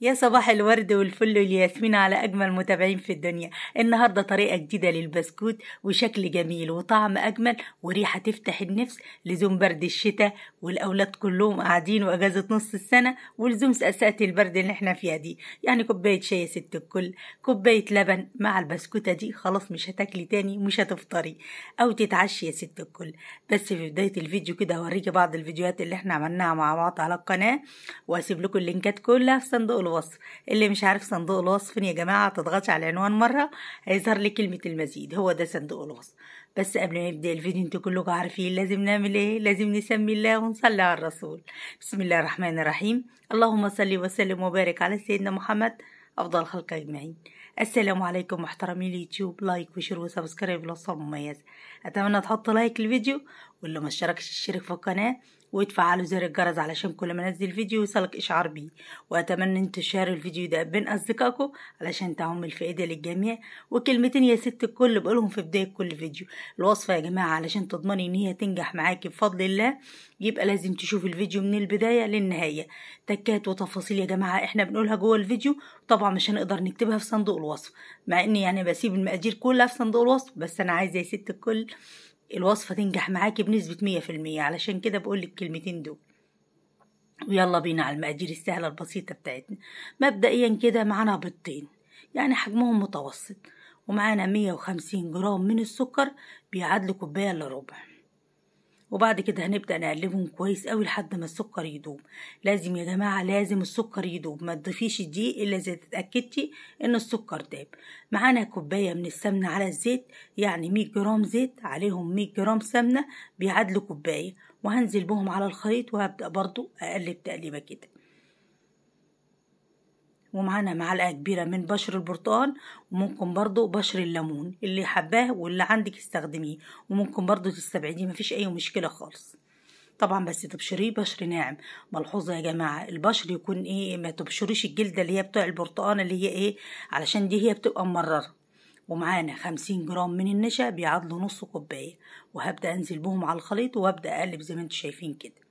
يا صباح الورد والفل والياسمين على أجمل متابعين في الدنيا النهاردة طريقة جديدة للبسكوت وشكل جميل وطعم أجمل وريحة تفتح النفس لزوم برد الشتاء والأولاد كلهم قاعدين وأجازة نص السنة ولزوم سأسات البرد اللي احنا فيها دي يعني كوباية شاي يا ست الكل كوباية لبن مع البسكوتة دي خلاص مش هتاكلي تاني مش هتفطري أو تتعشي يا ست الكل بس في بداية الفيديو كده هوريكي بعض الفيديوهات اللي احنا عملناها مع بعض على القناة وأسيب لكم اللينكات كلها في صندوق الوصف اللي مش عارف صندوق الوصف يا جماعة تضغطي على العنوان مرة هيظهر لي كلمة المزيد هو ده صندوق الوصف بس قبل ما نبدأ الفيديو انتوا كلكم عارفين لازم نعمل ايه لازم نسمي الله ونصلي على الرسول بسم الله الرحمن الرحيم اللهم صل وسلم وبارك على سيدنا محمد أفضل خلق أجمعين السلام عليكم محترمي اليوتيوب لايك وشير وسبسكرايب للصور مميزة أتمنى تحط لايك للفيديو واللي ما اشتركش يشترك في القناة وتفعلوا زر الجرس علشان كل ما انزل فيديو يوصلك اشعار بيه واتمنى ان تشاروا الفيديو ده بين اصدقائكم علشان تعم الفائده للجميع وكلمتين يا ست الكل بقولهم في بدايه كل فيديو الوصفه يا جماعه علشان تضمني ان هي تنجح معاكي بفضل الله يبقى لازم تشوف الفيديو من البدايه للنهايه تكات وتفاصيل يا جماعه احنا بنقولها جوه الفيديو طبعا مش هنقدر نكتبها في صندوق الوصف مع اني يعني بسيب المقادير كلها في صندوق الوصف بس انا عايزه يا ست الكل الوصفة تنجح معاكي بنسبة مية في المية علشان كده بقولك الكلمتين دول ويلا بينا على المقادير السهلة البسيطة بتاعتنا مبدئيا كده معانا بيضتين يعني حجمهم متوسط ومعانا مية وخمسين جرام من السكر بيعادل كوباية إلا ربع وبعد كده هنبدأ نقلبهم كويس قوي لحد ما السكر يدوب لازم يا جماعة لازم السكر يدوب ما تضيفيش دي إلا إذا تتأكدتي إن السكر داب معانا كوباية من السمنة على الزيت يعني 100 جرام زيت عليهم 100 جرام سمنة بيعادلوا كوباية وهنزل بهم على الخليط وهبدأ برضو أقلب تقليبة كده ومعانا معلقة كبيرة من بشر البرتقال وممكن برضو بشر الليمون اللي حباه واللي عندك استخدميه وممكن برضو تستبعديه مفيش أي مشكلة خالص طبعا بس تبشريه بشر ناعم ملحوظه يا جماعه البشر يكون ايه ما تبشريش الجلده اللي هي بتاع البرتقال اللي هي ايه علشان دي هي بتبقى مرره ومعانا خمسين جرام من النشا بيعادلوا نص كوبايه وهبدا انزل بهم على الخليط وابدا اقلب زي ما انتوا شايفين كده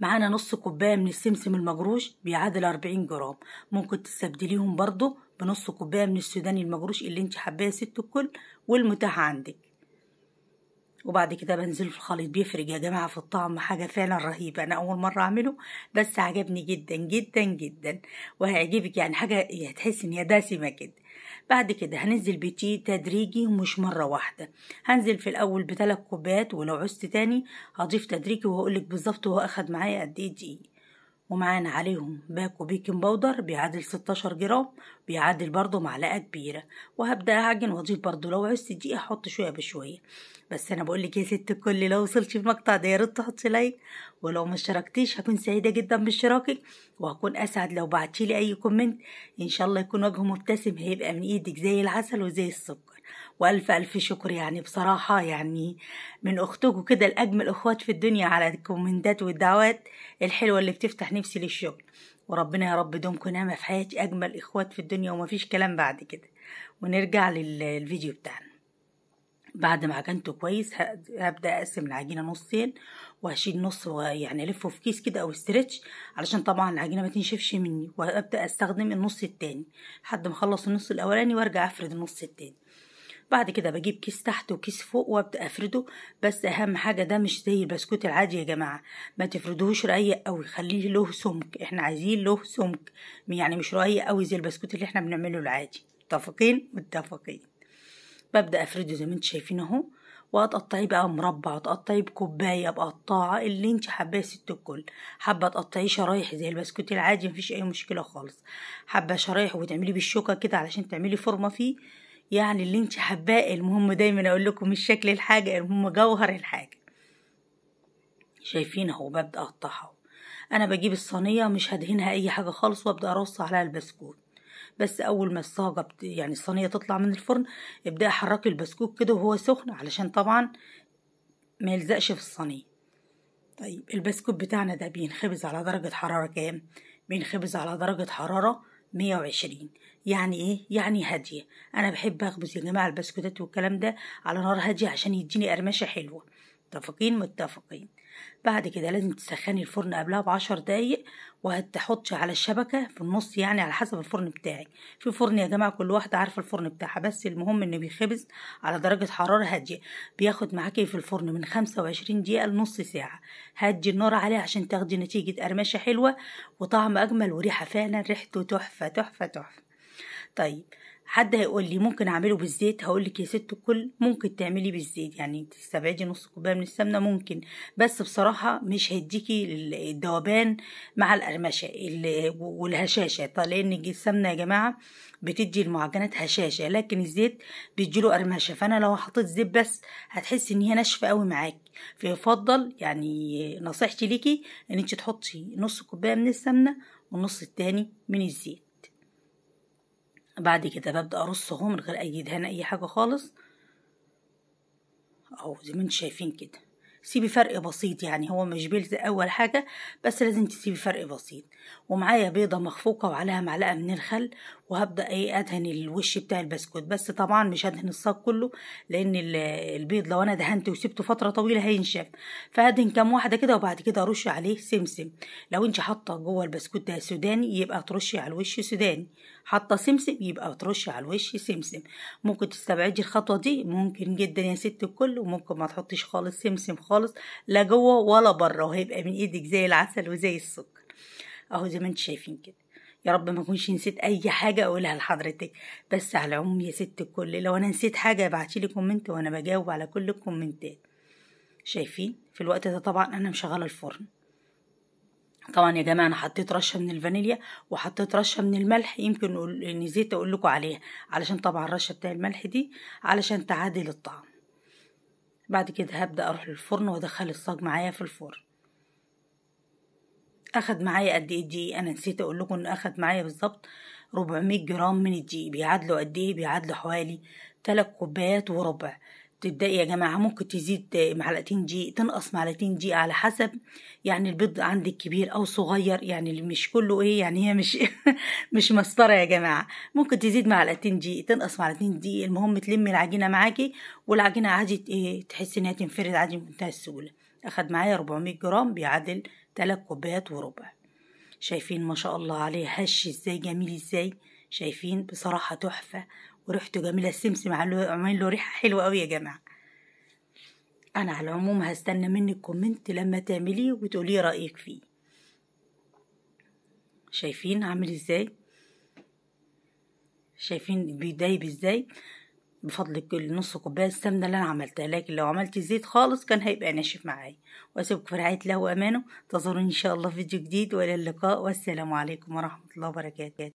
معانا نص كوباية من السمسم المجروش بيعادل أربعين جرام ممكن تستبدليهم برضو بنص كوباية من السوداني المجروش اللي انت حباه ست الكل والمتاح عندك وبعد كده بنزله في الخليط بيفرق يا جماعة في الطعم حاجة فعلا رهيبة أنا أول مرة أعمله بس عجبني جدا جدا جدا وهيعجبك يعني حاجة هتحس يعني إن هي دسمة كده بعد كده هنزل بتي تدريجي ومش مرة واحدة هنزل في الأول بثلاث كوبايات ولو عزت تاني هضيف تدريجي وهقولك بالظبط هو أخد معايا قد ايه دقيقة ومعانا عليهم باكو بيكنج باودر بيعادل 16 جرام بيعادل برضو معلقة كبيرة وهبدأ أعجن وأضيف برضو لو عوزت دقيقة أحط شوية بشوية بس أنا بقولك يا ست الكل لو وصلتي المقطع ده يا ريت تحطي لايك ولو ما اشتركتيش هكون سعيدة جدا باشتراكك وهكون أسعد لو بعتيلي أي كومنت إن شاء الله يكون وجهه مبتسم هيبقى من إيدك زي العسل وزي السكر والف الف شكر يعني بصراحه يعني من اختكم كده لاجمل اخوات في الدنيا على الكومنتات والدعوات الحلوه اللي بتفتح نفسي للشغل وربنا يا رب دومكم نعمه في حياتي اجمل اخوات في الدنيا ومفيش كلام بعد كده ونرجع للفيديو بتاعنا بعد ما عجنته كويس هبدا اقسم العجينه نصين وهشيل نص يعني الفه في كيس كده او استرتش علشان طبعا العجينه ما تنشفش مني وابدا استخدم النص التاني لحد ما اخلص النص الاولاني وارجع افرد النص التاني بعد كده بجيب كيس تحت وكيس فوق وابدا افرده بس اهم حاجه ده مش زي البسكوت العادي يا جماعه ما تفردوهوش رقيق قوي خليه له سمك احنا عايزين له سمك يعني مش رقيق قوي زي البسكوت اللي احنا بنعمله العادي متفقين متفقين ببدا افرده زي ما انتم شايفين اهو وهتقطعيه بقى مربع وتقطعيه بكوبايه بقطاعه اللي انت حباه ست الكل حابه تقطعيه شرايح زي البسكوت العادي مفيش اي مشكله خالص حابه شرايح وتعملي بالشوكه كده علشان تعملي فورمه فيه يعني اللي انت حباه المهم دايما اقول لكم شكل الحاجة المهم جوهر الحاجة شايفين اهو ببدأ اقطعها انا بجيب الصينية مش هدهنها اي حاجة خالص وابدأ ارص عليها البسكوت بس اول ما الصاجة بت... يعني الصينية تطلع من الفرن ابدأ احركي البسكوت كده وهو سخن علشان طبعا ما يلزقش في الصينية طيب البسكوت بتاعنا ده بينخبز على درجة حرارة كام؟ بينخبز على درجة حرارة 120 يعني ايه يعني هاديه انا بحب اخبز يا جماعه البسكوتات والكلام ده على نار هاديه عشان يديني قرمشه حلوه متفقين متفقين بعد كده لازم تسخني الفرن قبلها بعشر دقايق وهتحطش على الشبكة في النص يعني على حسب الفرن بتاعك في فرن يا جماعة كل واحدة عارفة الفرن بتاعها بس المهم انه بيخبز على درجة حرارة هادية بياخد معاكي في الفرن من خمسة وعشرين دقيقة لنص ساعة هدي النار عليه عشان تاخدي نتيجة قرمشة حلوة وطعم أجمل وريحة فعلا ريحته تحفة تحفة تحفة طيب حد هيقول لي ممكن اعمله بالزيت هقول لك يا ست الكل ممكن تعملي بالزيت يعني تستبعدي نص كوبايه من السمنه ممكن بس بصراحه مش هيديكي الذوبان مع القرمشه والهشاشه لان السمنه يا جماعه بتدي المعجنات هشاشه لكن الزيت بيديله قرمشه فانا لو حطيت زيت بس هتحسي ان هي ناشفه قوي معاكي فيفضل يعني نصيحتي ليكي ان انت تحطي نص كوبايه من السمنه والنص التاني من الزيت بعد كده ببدأ أرصهم من غير أي دهان أي حاجة خالص أهو زي ما انتوا شايفين كده سيبي فرق بسيط يعني هو مش بيلزق اول حاجة بس لازم تسيبي فرق بسيط ومعايا بيضة مخفوقة وعليها معلقة من الخل وهبدأ ايه ادهن الوش بتاع البسكوت بس طبعا مش هدهن الصاج كله لان البيض لو انا دهنته وسبته فترة طويلة هينشف فهدهن كام واحدة كده وبعد كده ارش عليه سمسم لو انت حاطة جوه البسكوت ده سوداني يبقى ترشي على الوش سوداني حاطة سمسم يبقى ترشي على الوش سمسم ممكن تستبعدي الخطوة دي ممكن جدا يا ست الكل وممكن ما تحطيش خالص سمسم خالص لا جوه ولا بره وهيبقى من ايدك زي العسل وزي السكر اهو زي ما انتم شايفين كده يا رب ما اكونش نسيت اي حاجه اقولها لحضرتك بس على العموم يا ست الكل لو انا نسيت حاجه ابعتي لي كومنت وانا بجاوب على كل الكومنتات شايفين في الوقت ده طبعا انا مشغله الفرن طبعا يا جماعه انا حطيت رشه من الفانيليا وحطيت رشه من الملح يمكن نسيت اقول لكم عليها علشان طبعا الرشه بتاع الملح دي علشان تعادل الطعم بعد كده هبدأ أروح للفرن وأدخل الصاج معايا في الفرن أخد معايا قد إيه الدقيق أنا نسيت أقول لكم إنه أخد معايا بالظبط 400 جرام من الدقيق إيه. بيعادلوا قد إيه بيعادلوا حوالي 3 كوبايات وربع تبدأي يا جماعة ممكن تزيد معلقتين دقيق تنقص معلقتين دقيق على حسب يعني البيض عندك كبير أو صغير يعني مش كله إيه يعني هي مش مش مسطرة يا جماعة ممكن تزيد معلقتين دقيق تنقص معلقتين دقيق المهم تلمي العجينة معاكي والعجينة عادي إيه تحس إنها تنفرد عادي بمنتهى السهولة أخد معايا 400 جرام بيعادل 3 كوبايات وربع شايفين ما شاء الله عليه هش ازاي جميل ازاي شايفين بصراحة تحفة وريحته جميله السمسم عاملين له ريحه حلوه قوي يا جماعه انا على العموم هستنى منك كومنت لما تعمليه وتقولي رايك فيه شايفين عامل ازاي شايفين بيدايب ازاي بفضل نص كوبايه السمنه اللي انا عملتها لكن لو عملت زيت خالص كان هيبقى ناشف معايا وأسيبك في رعايه الله وامانه تظهروني ان شاء الله فيديو جديد والى اللقاء والسلام عليكم ورحمه الله وبركاته